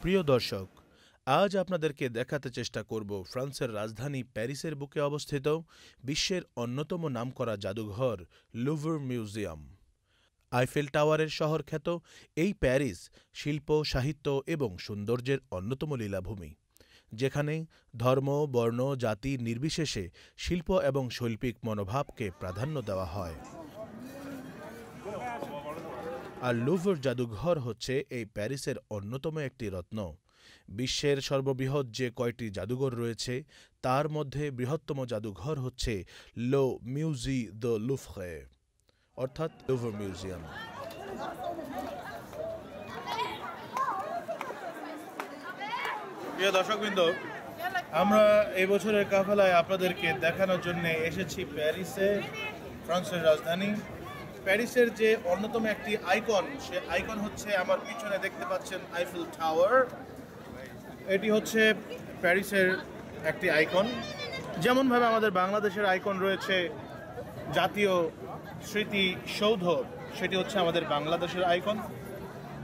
Prio Doshok, আজ আপনাদেরকে দেখাতে চেষ্টা করব ফ্রান্সের রাজধানী প্যারিসের বুকে অবস্থিত বিশ্বের অন্যতম নামকরা জাদুঘর লুভর মিউজিয়াম আইফেল টাওয়ারের শহর খ্যাত এই প্যারিস শিল্প সাহিত্য এবং সৌন্দর্যের অন্যতম লীলাভূমি যেখানে ধর্ম বর্ণ জাতি নির্বিশেষে শিল্প এবং শৈল্পিক মনোভাবকে প্রাধান্য দেওয়া হয় আর লুভর জাদুঘর হচ্ছে এই প্যারিসের অন্যতম একটি রত্ন বিশ্বের সর্ববৃহৎ যে কয়টি জাদুঘর রয়েছে তার মধ্যে বৃহত্তম জাদুঘর হচ্ছে লো মিউজি দ্য লুফে অর্থাৎ লুভার মিউজিয়াম প্রিয় দর্শকবৃন্দ আমরা এই বছরের কাফেলায় আপনাদেরকে দেখানোর জন্য এসেছি প্যারিসে ফ্রান্সের রাজধানী প্যারিসের যে অন্যতম একটি আইকন সে আইকন হচ্ছে আমার পিছনে দেখতে পাচ্ছেন আইফেল টাওয়ার এটি হচ্ছে প্যারিসের একটি আইকন যেমনভাবে আমাদের বাংলাদেশের আইকন রয়েছে জাতীয় স্মৃতিসৌধ সেটি হচ্ছে আমাদের বাংলাদেশের আইকন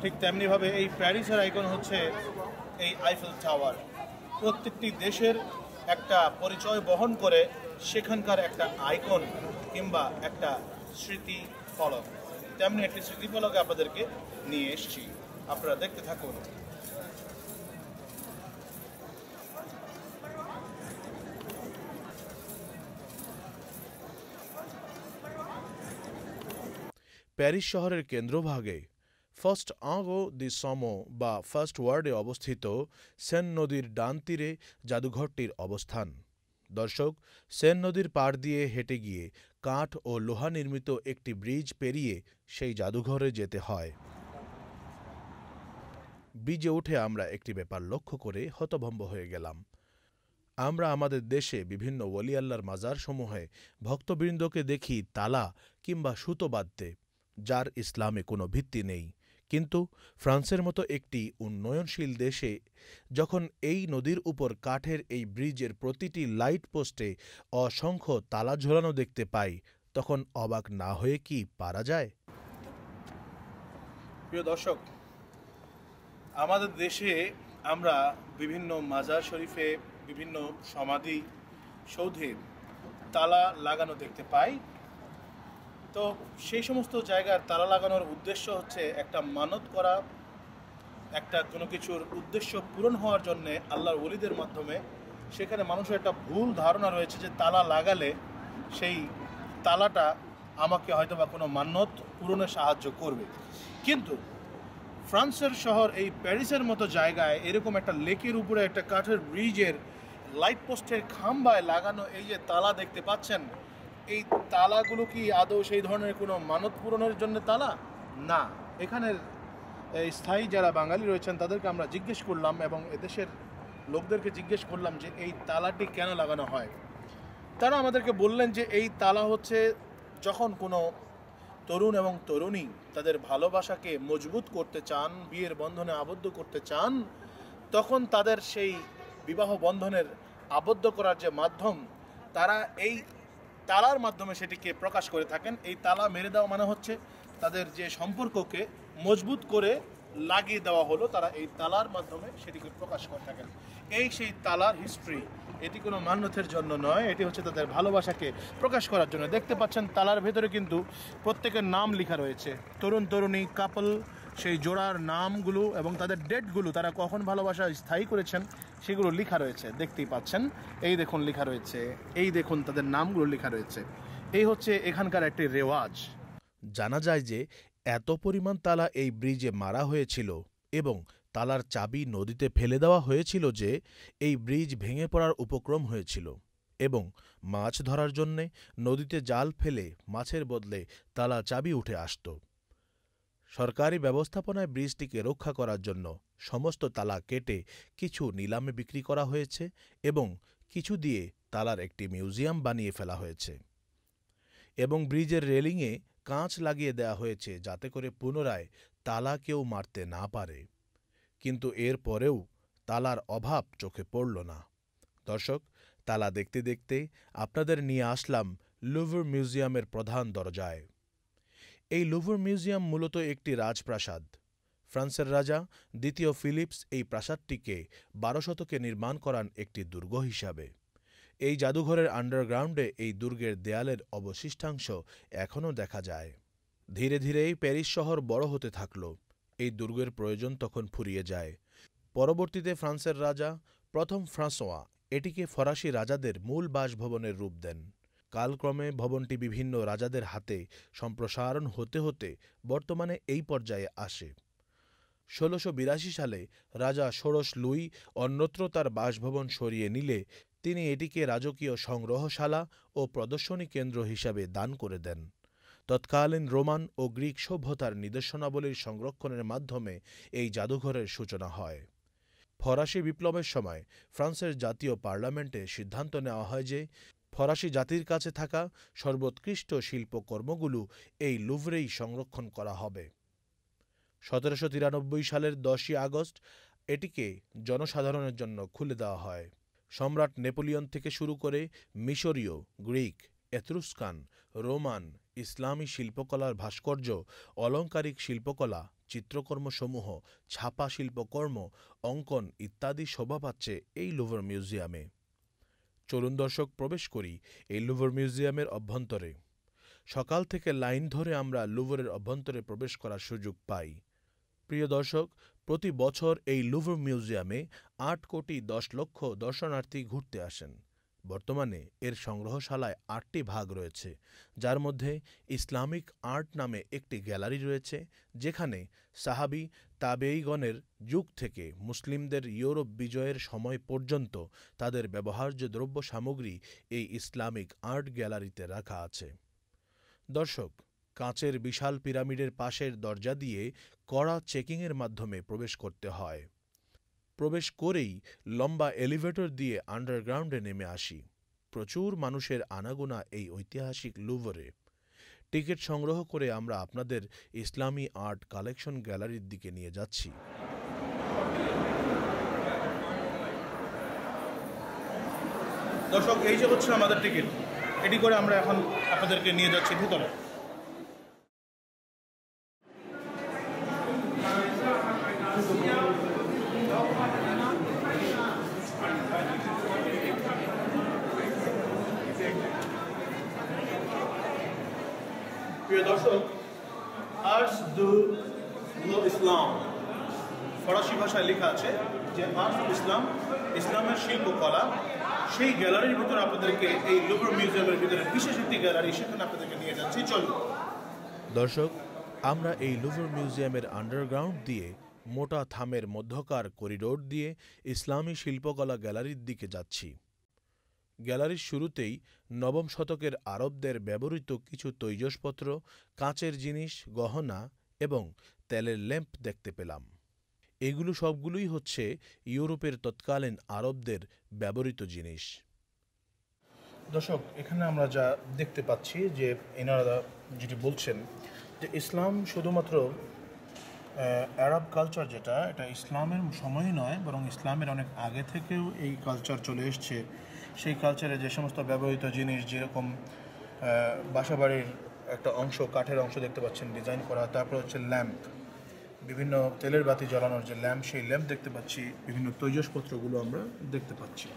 ঠিক তেমনিভাবে এই প্যারিসের আইকন হচ্ছে এই আইফেল টাওয়ার প্রত্যেকটি দেশের একটা পরিচয় বহন করে সেখানকার একটা আইকন কিংবা একটা স্মৃতি ফলক তেমনি একটি স্মৃতিফলক আপনাদেরকে নিয়ে এসছি আপনারা দেখতে থাকুন প্যারিস শহরের কেন্দ্রভাগে ফার্স্ট ও দি সম বা ফার্স্ট ওয়ার্ডে অবস্থিত সেন নদীর ডান তীরে জাদুঘরটির অবস্থান দর্শক সেন নদীর পাড় দিয়ে হেঁটে গিয়ে কাঠ ও লোহা নির্মিত একটি ব্রিজ পেরিয়ে সেই জাদুঘরে যেতে হয় ব্রিজে উঠে আমরা একটি ব্যাপার লক্ষ্য করে হতভম্ব হয়ে গেলাম আমরা আমাদের দেশে বিভিন্ন ওলিয়াল্লার মাজার সমূহে ভক্তবৃন্দকে দেখি তালা কিংবা সুতো বাঁধতে যার ইসলামে কোনো ভিত্তি নেই কিন্তু ফ্রান্সের মতো একটি উন্নয়নশীল দেশে যখন এই নদীর উপর কাঠের এই ব্রিজের প্রতিটি লাইট পোস্টে অসংখ্য তালা ঝোলানো দেখতে পাই তখন অবাক না হয়ে কি পারা যায় প্রিয় দর্শক আমাদের দেশে আমরা বিভিন্ন মাজার শরীফে বিভিন্ন সমাধি সৌধে তালা লাগানো দেখতে পাই তো সেই সমস্ত জায়গার তালা লাগানোর উদ্দেশ্য হচ্ছে একটা মানত করা একটা কোনো কিছুর উদ্দেশ্য পূরণ হওয়ার জন্যে আল্লাহর ওলিদের মাধ্যমে সেখানে মানুষের একটা ভুল ধারণা রয়েছে যে তালা লাগালে সেই তালাটা আমাকে হয়তো বা কোনো মান্যত পূরণে সাহায্য করবে কিন্তু ফ্রান্সের শহর এই প্যারিসের মতো জায়গায় এরকম একটা লেকের উপরে একটা কাঠের ব্রিজের লাইট পোস্টের খাম্বায় লাগানো এই যে তালা দেখতে পাচ্ছেন এই তালাগুলো কি আদৌ সেই ধরনের কোনো মানত পূরণের জন্য তালা না এখানের স্থায়ী যারা বাঙালি রয়েছেন তাদেরকে আমরা জিজ্ঞেস করলাম এবং এদেশের লোকদেরকে জিজ্ঞেস করলাম যে এই তালাটি কেন লাগানো হয় তারা আমাদেরকে বললেন যে এই তালা হচ্ছে যখন কোনো তরুণ এবং তরুণী তাদের ভালোবাসাকে মজবুত করতে চান বিয়ের বন্ধনে আবদ্ধ করতে চান তখন তাদের সেই বিবাহ বন্ধনের আবদ্ধ করার যে মাধ্যম তারা এই তালার মাধ্যমে সেটিকে প্রকাশ করে থাকেন এই তালা মেরে দেওয়া মানে হচ্ছে তাদের যে সম্পর্ককে মজবুত করে লাগিয়ে দেওয়া হলো তারা এই তালার মাধ্যমে সেটিকে প্রকাশ করে থাকেন এই সেই তালার হিস্ট্রি এটি কোনো মান্যথের জন্য নয় এটি হচ্ছে তাদের ভালোবাসাকে প্রকাশ করার জন্য দেখতে পাচ্ছেন তালার ভেতরে কিন্তু প্রত্যেকের নাম লেখা রয়েছে তরুণ তরুণী কাপল সেই জোড়ার নামগুলো এবং তাদের ডেটগুলো তারা কখন ভালোবাসা স্থায়ী করেছেন সেগুলো লেখা রয়েছে দেখতেই পাচ্ছেন এই দেখুন লেখা রয়েছে এই দেখুন তাদের নামগুলো লেখা রয়েছে এই হচ্ছে এখানকার একটি রেওয়াজ জানা যায় যে এত পরিমাণ তালা এই ব্রিজে মারা হয়েছিল এবং তালার চাবি নদীতে ফেলে দেওয়া হয়েছিল যে এই ব্রিজ ভেঙে পড়ার উপক্রম হয়েছিল এবং মাছ ধরার জন্যে নদীতে জাল ফেলে মাছের বদলে তালা চাবি উঠে আসত সরকারি ব্যবস্থাপনায় ব্রিজটিকে রক্ষা করার জন্য সমস্ত তালা কেটে কিছু নিলামে বিক্রি করা হয়েছে এবং কিছু দিয়ে তালার একটি মিউজিয়াম বানিয়ে ফেলা হয়েছে এবং ব্রিজের রেলিংয়ে কাঁচ লাগিয়ে দেয়া হয়েছে যাতে করে পুনরায় তালা কেউ মারতে না পারে কিন্তু এর পরেও তালার অভাব চোখে পড়ল না দর্শক তালা দেখতে দেখতে আপনাদের নিয়ে আসলাম লুভর মিউজিয়ামের প্রধান দরজায় এই লুভর মিউজিয়াম মূলত একটি রাজপ্রাসাদ ফ্রান্সের রাজা দ্বিতীয় ফিলিপস এই প্রাসাদটিকে বারো শতকে নির্মাণ করান একটি দুর্গ হিসাবে এই জাদুঘরের আন্ডারগ্রাউন্ডে এই দুর্গের দেয়ালের অবশিষ্টাংশ এখনও দেখা যায় ধীরে ধীরেই প্যারিস শহর বড় হতে থাকল এই দুর্গের প্রয়োজন তখন ফুরিয়ে যায় পরবর্তীতে ফ্রান্সের রাজা প্রথম ফ্রাঁসোয়া এটিকে ফরাসি রাজাদের মূল বাসভবনের রূপ দেন কালক্রমে ভবনটি বিভিন্ন রাজাদের হাতে সম্প্রসারণ হতে হতে বর্তমানে এই পর্যায়ে আসে বিরাশি সালে রাজা ষোড়শ লুই অন্যত্র তার বাসভবন সরিয়ে নিলে তিনি এটিকে রাজকীয় সংগ্রহশালা ও প্রদর্শনী কেন্দ্র হিসাবে দান করে দেন তৎকালীন রোমান ও গ্রিক সভ্যতার নিদর্শনাবলীর সংরক্ষণের মাধ্যমে এই জাদুঘরের সূচনা হয় ফরাসি বিপ্লবের সময় ফ্রান্সের জাতীয় পার্লামেন্টে সিদ্ধান্ত নেওয়া হয় যে ফরাসি জাতির কাছে থাকা সর্বোৎকৃষ্ট শিল্পকর্মগুলো এই লুভরেই সংরক্ষণ করা হবে সতেরোশো তিরানব্বই সালের দশই আগস্ট এটিকে জনসাধারণের জন্য খুলে দেওয়া হয় সম্রাট নেপোলিয়ন থেকে শুরু করে মিশরীয় গ্রিক এত্রুস্কান রোমান ইসলামী শিল্পকলার ভাস্কর্য অলঙ্কারিক শিল্পকলা চিত্রকর্মসমূহ ছাপা শিল্পকর্ম অঙ্কন ইত্যাদি শোভা পাচ্ছে এই লুভার মিউজিয়ামে চলুন দর্শক প্রবেশ করি এই লুভার মিউজিয়ামের অভ্যন্তরে সকাল থেকে লাইন ধরে আমরা লুভরের অভ্যন্তরে প্রবেশ করার সুযোগ পাই প্রিয় দর্শক প্রতি বছর এই লুভর মিউজিয়ামে আট কোটি দশ লক্ষ দর্শনার্থী ঘুরতে আসেন বর্তমানে এর সংগ্রহশালায় আটটি ভাগ রয়েছে যার মধ্যে ইসলামিক আর্ট নামে একটি গ্যালারি রয়েছে যেখানে সাহাবি তাবেইগণের যুগ থেকে মুসলিমদের ইউরোপ বিজয়ের সময় পর্যন্ত তাদের ব্যবহার্য দ্রব্য সামগ্রী এই ইসলামিক আর্ট গ্যালারিতে রাখা আছে দর্শক কাঁচের বিশাল পিরামিডের পাশের দরজা দিয়ে কড়া চেকিংয়ের মাধ্যমে প্রবেশ করতে হয় প্রবেশ করেই লম্বা এলিভেটর দিয়ে আন্ডারগ্রাউন্ডে নেমে আসি প্রচুর মানুষের আনাগোনা এই ঐতিহাসিক লুভরে টিকিট সংগ্রহ করে আমরা আপনাদের ইসলামী আর্ট কালেকশন গ্যালারির দিকে নিয়ে যাচ্ছি দর্শক এই যে হচ্ছে আমাদের টিকিট এটি করে আমরা এখন আপনাদেরকে নিয়ে যাচ্ছি ভিতরে প্রিয় দর্শক আর্স দু ইসলাম ফরাসি ভাষায় লেখা আছে যে আর্টস ইসলাম ইসলামের শিল্পকলা সেই গ্যালারির ভিতরে আপনাদেরকে এই লোভার মিউজিয়ামের ভিতরে বিশেষ একটি গ্যালারি সেখানে আপনাদেরকে নিয়ে যাচ্ছি চলুন দর্শক আমরা এই লুভর মিউজিয়ামের আন্ডারগ্রাউন্ড দিয়ে মোটা থামের মধ্যকার করিডোর দিয়ে ইসলামী শিল্পকলা গ্যালারির দিকে যাচ্ছি গ্যালারির শুরুতেই নবম শতকের আরবদের ব্যবহৃত কিছু তৈজসপত্র কাঁচের জিনিস গহনা এবং তেলের ল্যাম্প দেখতে পেলাম এগুলো সবগুলোই হচ্ছে ইউরোপের তৎকালীন আরবদের ব্যবহৃত জিনিস দর্শক এখানে আমরা যা দেখতে পাচ্ছি যে এনারা যেটি বলছেন যে ইসলাম শুধুমাত্র অ্যারাব কালচার যেটা এটা ইসলামের সময়ই নয় বরং ইসলামের অনেক আগে থেকেও এই কালচার চলে এসছে সেই কালচারে যে সমস্ত ব্যবহৃত জিনিস যেরকম বাসাবাড়ির একটা অংশ কাঠের অংশ দেখতে পাচ্ছেন ডিজাইন করা তারপর হচ্ছে ল্যাম্প বিভিন্ন তেলের বাতি জ্বালানোর যে ল্যাম্প সেই ল্যাম্প দেখতে পাচ্ছি বিভিন্ন তৈজসপত্রগুলো আমরা দেখতে পাচ্ছি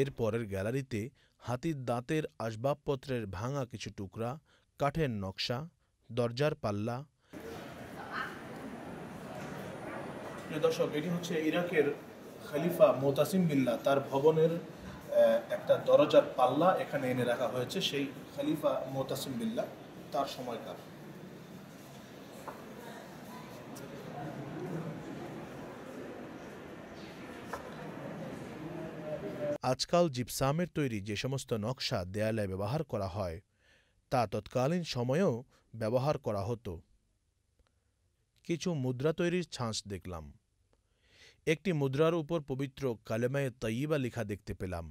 এর পরের গ্যালারিতে হাতির দাঁতের আসবাবপত্রের ভাঙা কিছু টুকরা কাঠের নকশা দরজার পাল্লা দর্শক এটি হচ্ছে ইরাকের খলিফা মোতাসিম বিল্লা তার ভবনের একটা দরজার পাল্লা এখানে এনে রাখা হয়েছে সেই খালিফা মোতাসিম বিল্লা তার সময়কার আজকাল জিপসামের তৈরি যে সমস্ত নকশা দেয়ালে ব্যবহার করা হয় তা তৎকালীন সময়েও ব্যবহার করা হতো কিছু মুদ্রা তৈরির ছাঁচ দেখলাম একটি মুদ্রার উপর পবিত্র কালেমায় তৈবা লেখা দেখতে পেলাম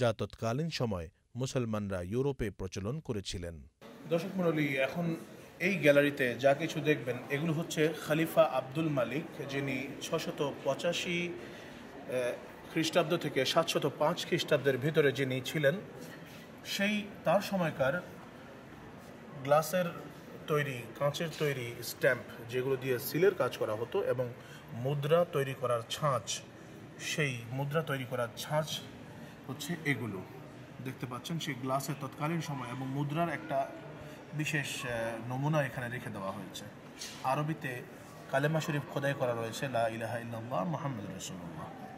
যা তৎকালীন সময় মুসলমানরা ইউরোপে প্রচলন করেছিলেন দর্শক মণ্ডলী এখন এই গ্যালারিতে যা কিছু দেখবেন এগুলো হচ্ছে খালিফা আব্দুল মালিক যিনি ছশত পঁচাশি খ্রিস্টাব্দ থেকে সাতশত পাঁচ খ্রিস্টাব্দের ভিতরে যিনি ছিলেন সেই তার সময়কার গ্লাসের তৈরি কাঁচের তৈরি স্ট্যাম্প যেগুলো দিয়ে সিলের কাজ করা হতো এবং মুদ্রা তৈরি করার ছাঁচ সেই মুদ্রা তৈরি করার ছাঁচ হচ্ছে এগুলো দেখতে পাচ্ছেন সেই গ্লাসের তৎকালীন সময় এবং মুদ্রার একটা বিশেষ নমুনা এখানে রেখে দেওয়া হয়েছে আরবিতে কালেমা শরীফ খোদাই করা রয়েছে লা ইলাহা ইল্লাল্লাহ মোহাম্মদ রসুল্লাহ